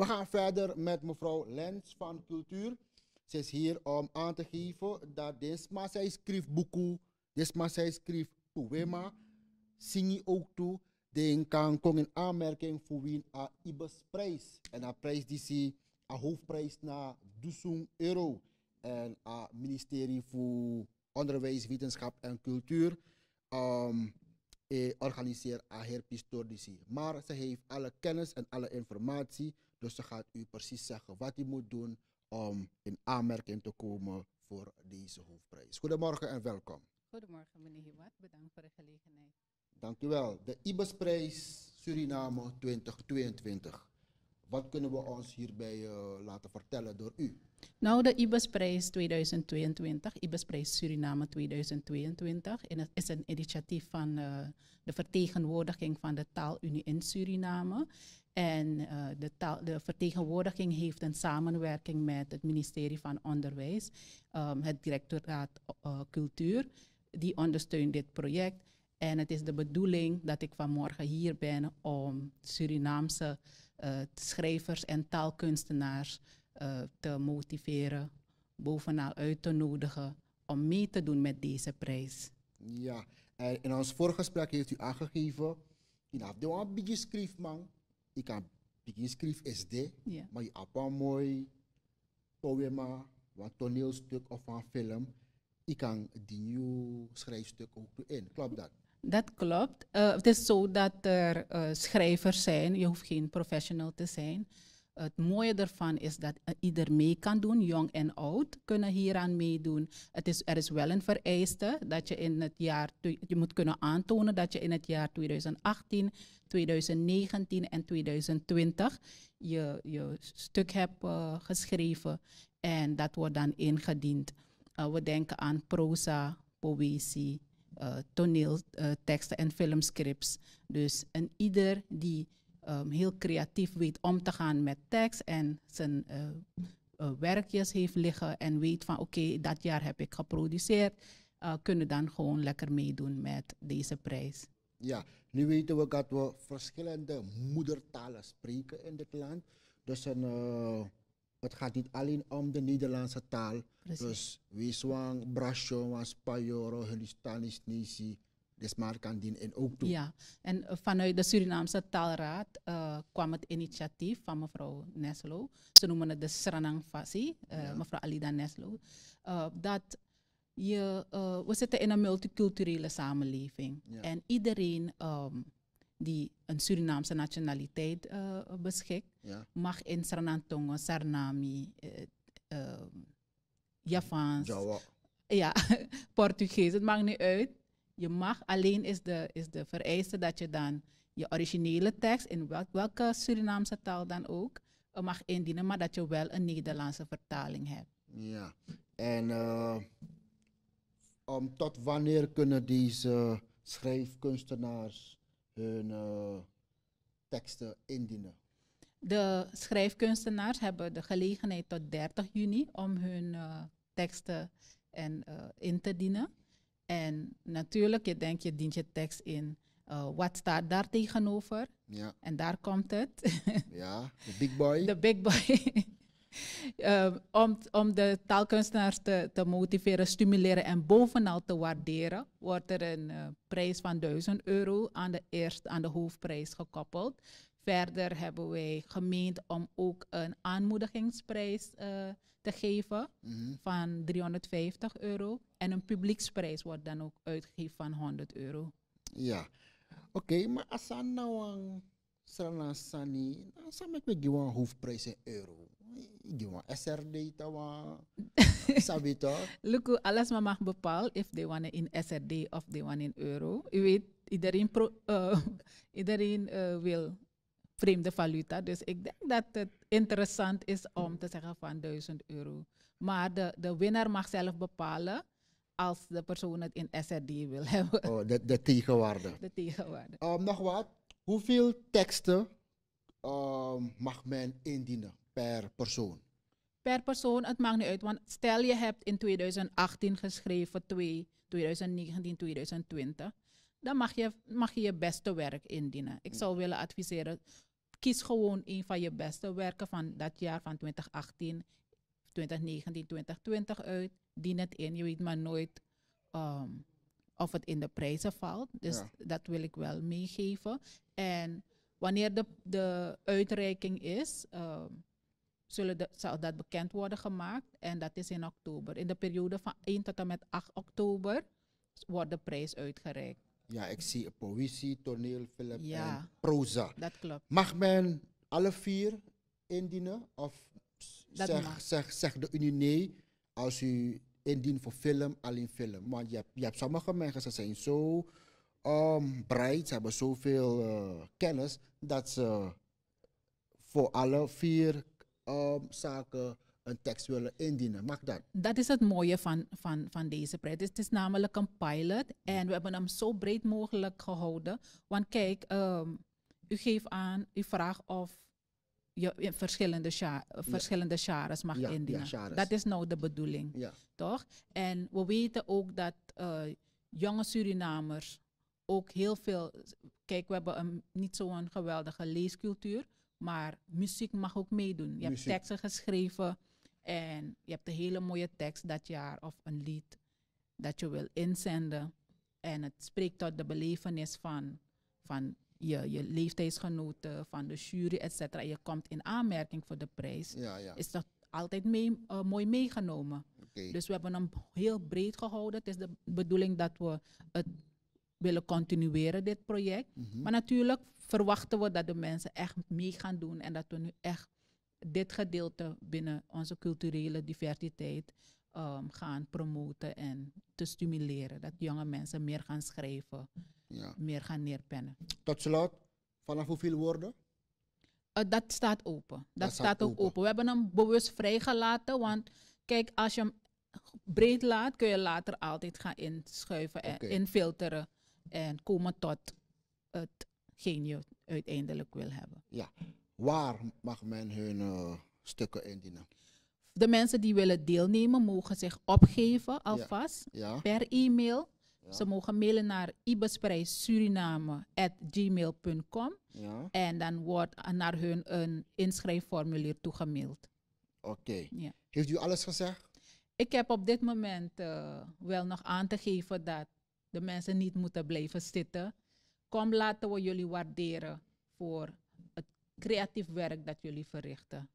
We gaan verder met mevrouw Lens van Cultuur. Ze is hier om aan te geven dat deze maar zij schreef boeken, deze maar zij schreef poema, zing ook toe. Den kan komen in aanmerking voor wie een IBES prijs. En een prijs die ze een hoofdprijs naar 1000 euro. En het ministerie voor Onderwijs, Wetenschap en Cultuur. Um, aan eh, organiseer haar herpes Maar ze heeft alle kennis en alle informatie, dus ze gaat u precies zeggen wat u moet doen om in aanmerking te komen voor deze hoofdprijs. Goedemorgen en welkom. Goedemorgen meneer Hiwat, bedankt voor de gelegenheid. Dank u wel. De IBES-prijs Suriname 2022. Wat kunnen we ons hierbij eh, laten vertellen door u? Nou, de IBES-prijs 2022, IBES-prijs Suriname 2022, en het is een initiatief van eh, de vertegenwoordiging van de Taalunie in Suriname. En eh, de, de, vertegenwoordiging heeft een samenwerking met het ministerie van Onderwijs, ehm, het directoraat eh, Cultuur, die ondersteunt dit project. En het is de bedoeling dat ik vanmorgen hier ben om Surinaamse schrijvers en taalkunstenaars eh, te motiveren, bovenal uit te nodigen om mee te doen met deze prijs. Ja, en eh, in ons vorige gesprek heeft u aangegeven, in afdeling biggie schrift man, ik kan biggie schrift is maar je een mooi, poema, wat toneelstuk of een film, ik kan die nieuw schrijfstuk ook in. Klopt dat? Dat klopt. Eh, het is zo dat er schrijvers zijn, je hoeft geen professional te zijn, het mooie ervan is dat eh, ieder mee kan doen, jong en oud kunnen hieraan meedoen. Het is, er is wel een vereiste dat je in het jaar, je moet kunnen aantonen dat je in het jaar 2018, 2019 en 2020 je, je stuk hebt eh, geschreven en dat wordt dan ingediend. Eh, we denken aan proza, poëzie, uh, toneelteksten en filmscripts. Dus en ieder die Ehm, heel creatief weet om te gaan met tekst en zijn eh, eh, werkjes heeft liggen en weet van oké, dat jaar heb ik geproduceerd, uh, kunnen dan gewoon lekker meedoen met deze prijs. Ja, nu weten we dat we verschillende moedertalen spreken in dit land. Dus een, het gaat niet alleen om de Nederlandse taal. Precies. Dus Wiswang, Brasjong, Spajoro, niet Nisi. Desmar en ook toe. Ja, en eh, vanuit de Surinaamse Taalraad eh, kwam het initiatief van mevrouw Neslo. Ze noemen het de Sranang Fasi, eh, mevrouw Alida Neslo. dat je, we zitten in een multiculturele samenleving. En iedereen ehm, die een Surinaamse nationaliteit beschikt, mag in Sranantongo, Sarnami, ehm, Javaans, Ja, Portugees, het maakt niet uit. Je mag, alleen is de, is de vereiste dat je dan je originele tekst, in welke Surinaamse taal dan ook, eh, mag indienen, maar dat je wel een Nederlandse vertaling hebt. Ja, en eh, om, tot wanneer kunnen deze schrijfkunstenaars hun uh, teksten indienen? De schrijfkunstenaars hebben de gelegenheid tot 30 juni om hun teksten in te dienen. En natuurlijk, je denkt, je dient je tekst in. Eh, wat staat daar tegenover? Ja. En daar komt het. ja, de big boy. De big boy. Ehm, om, om de taalkunstenaars te, te motiveren, stimuleren en bovenal te waarderen, wordt er een eh, prijs van 1000 euro aan de, eerste, aan de hoofdprijs gekoppeld. Verder hebben wij gemeend om ook een aanmoedigingsprijs eh, te geven mhm. van 350 euro. En een publieksprijs wordt dan ook uitgegeven van 100 euro. Ja, oké, maar als aan nou Srana Sani, dan zou ik me hoofdprijs in euro. Gewoon SRD tawa. dat toch? alles mag bepalen if they want in SRD of they want in euro. U weet, iedereen, pro, eh, iedereen eh, wil vreemde valuta. Dus ik denk dat het interessant is om te zeggen van 1000 euro. Maar de, de winnaar mag zelf bepalen als de persoon het in SRD wil hebben. Oh, de, de tegenwaarde. De tegenwaarde. Um, nog wat? Hoeveel teksten ehm, mag men indienen per persoon? Per persoon, het maakt niet uit. Want stel je hebt in 2018 geschreven twee, 2019, 2020 dan mag je, mag je je beste werk indienen. Ik hm. zou willen adviseren, kies gewoon een van je beste werken van dat jaar van 2018, 2019, 2020 uit. Dien het in. Je weet maar nooit ehm, of het in de prijzen valt. Dus dat wil ik wel meegeven. En wanneer de, de uitreiking is, um, zullen zal dat bekend worden gemaakt. En dat is in oktober. In de periode van 1 tot en met 8 oktober wordt de prijs uitgereikt. Ja, ik zie een poëzie, toneel, film en proza. Dat klopt. Mag men alle vier indienen? Of zeg, zeg, zeg de Unie nee als u indient voor film, alleen film? Want je hebt, je sommige mensen, ze zijn zo ehm, breed, ze hebben zoveel uh, kennis, dat ze voor alle vier ehm, zaken een tekst willen indienen. Mag dat? Dat is het mooie van, van, van deze pret. Het is namelijk een pilot en we hebben hem zo breed mogelijk gehouden. Want kijk, ehm, u geeft aan, u vraagt of je verschillende, eh, verschillende chares mag ja, indienen. dat is nou de bedoeling, toch? En we weten ook dat eh, jonge Surinamers ook heel veel... Kijk, we hebben een, niet zo'n geweldige leescultuur, maar muziek mag ook meedoen. Je hebt teksten geschreven en je hebt een hele mooie tekst dat jaar of een lied dat je wil inzenden. En het spreekt tot de belevenis van, van je, je leeftijdsgenoten, van de jury, et cetera. Je komt in aanmerking voor de prijs. Ja, ja. Is dat altijd mee, eh, mooi meegenomen. Dus we hebben hem heel breed gehouden. Het is de bedoeling dat we het willen continueren, dit project. Mhm. Maar natuurlijk verwachten we dat de mensen echt mee gaan doen en dat we nu echt dit gedeelte binnen onze culturele diversiteit ehm, gaan promoten en te stimuleren. Dat jonge mensen meer gaan schrijven, ja. meer gaan neerpennen. Tot slot, vanaf hoeveel woorden? Eh, dat staat open. Dat, staat, ook open. We hebben hem bewust vrijgelaten, want kijk, als je hem breed laat, kun je later altijd gaan inschuiven en infilteren en komen tot hetgeen je uiteindelijk wil hebben. Ja. Waar mag men hun eh, stukken indienen? De mensen die willen deelnemen mogen zich opgeven alvast per e-mail. Ze mogen mailen naar ibesprijssuriname.gmail.com en dan wordt naar hun een inschrijfformulier toegemaild. Oké. Heeft u alles gezegd? Ik heb op dit moment eh, wel nog aan te geven dat de mensen niet moeten blijven zitten. Kom, laten we jullie waarderen voor creatief werk dat jullie verrichten.